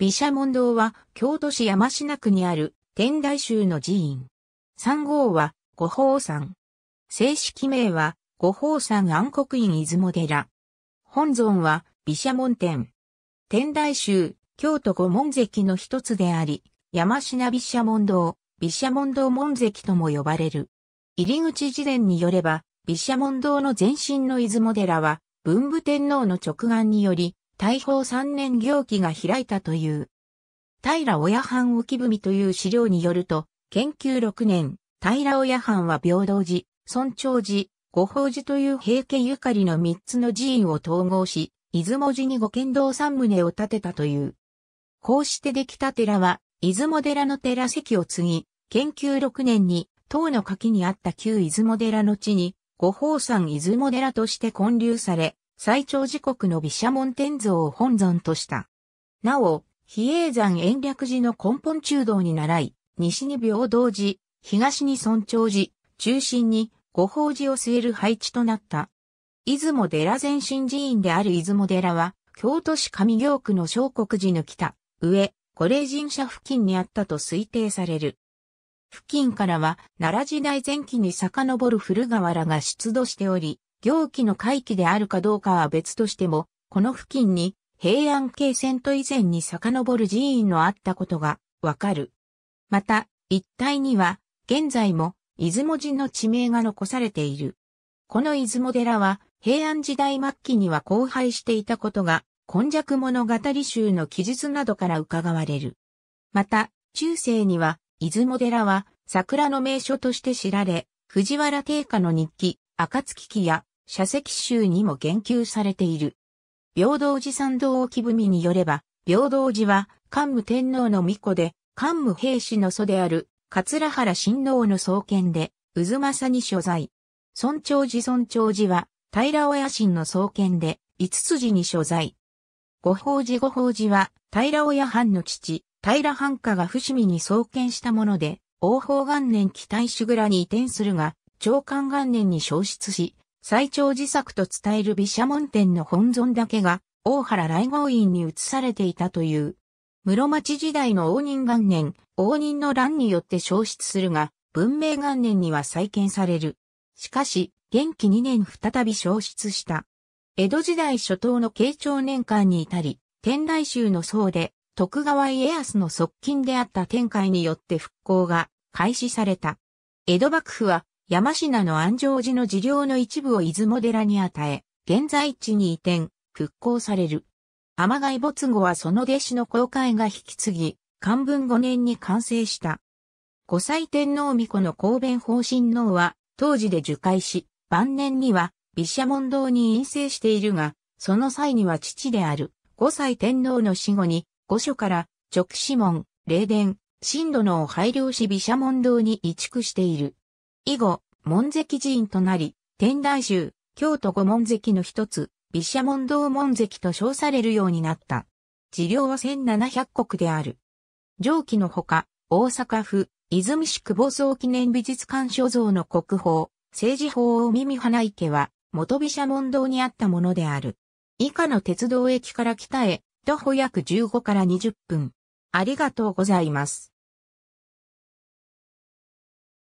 毘沙門堂は京都市山科区にある天台宗の寺院。三号は五宝山。正式名は五宝山暗黒院出雲寺。本尊は毘沙門天。天台宗京都五門跡の一つであり、山科毘沙門堂、毘沙門堂門跡とも呼ばれる。入り口事伝によれば、毘沙門堂の前身の出雲寺は、文武天皇の直眼により、大宝三年行基が開いたという。平親藩沖文という資料によると、研究六年、平親藩は平等寺、尊長寺、御宝寺という平家ゆかりの三つの寺院を統合し、出雲寺に御剣道三棟を建てたという。こうしてできた寺は、出雲寺の寺席を継ぎ、研究六年に、唐の柿にあった旧出雲寺の地に、御宝山出雲寺として建立され、最長時刻の毘沙門天像を本尊とした。なお、比叡山延暦寺の根本中道に習い、西に平等寺、東に尊重寺、中心に五宝寺を据える配置となった。出雲寺前身寺院である出雲寺は、京都市上京区の小国寺の北、上、古霊神社付近にあったと推定される。付近からは、奈良時代前期に遡る古河原が出土しており、行基の回帰であるかどうかは別としても、この付近に平安京戦と以前に遡る寺院のあったことがわかる。また、一帯には、現在も、出雲寺の地名が残されている。この出雲寺は、平安時代末期には荒廃していたことが、今弱物語集の記述などから伺われる。また、中世には、出雲寺は、桜の名所として知られ、藤原定家の日記、暁記や、社籍集にも言及されている。平等寺参道置文によれば、平等寺は桓武天皇の御子で、桓武平氏の祖である、桂原親王の創建で、渦政に所在。尊長寺尊長寺は、平親野の創建で、五筋に所在。五宝寺五宝寺は、平親藩の父、平藩家が伏見に創建したもので、王宝元年期待主蔵に移転するが、長官元年に消失し、最長自作と伝える毘沙門天の本尊だけが、大原来号院に移されていたという。室町時代の応仁元年、応仁の乱によって消失するが、文明元年には再建される。しかし、元気2年再び消失した。江戸時代初頭の慶長年間に至り、天台宗の僧で、徳川家康の側近であった天海によって復興が開始された。江戸幕府は山品の安城寺の事業の一部を出雲寺に与え、現在地に移転、復興される。天貝没後はその弟子の公開が引き継ぎ、漢文5年に完成した。五歳天皇御子の公弁方針能は、当時で受戒し、晩年には、毘沙門堂に陰生しているが、その際には父である、五歳天皇の死後に、御所から、直子門、霊殿、神殿のを拝領し毘沙門堂に移築している。以後、門跡寺院となり、天台宗、京都五門跡の一つ、毘沙門堂門跡と称されるようになった。治療は1700国である。上記のほか、大阪府、泉市久保蔵記念美術館所蔵の国宝、政治法を耳花池は、元毘沙門堂にあったものである。以下の鉄道駅から北へ、徒歩約15から20分。ありがとうございます。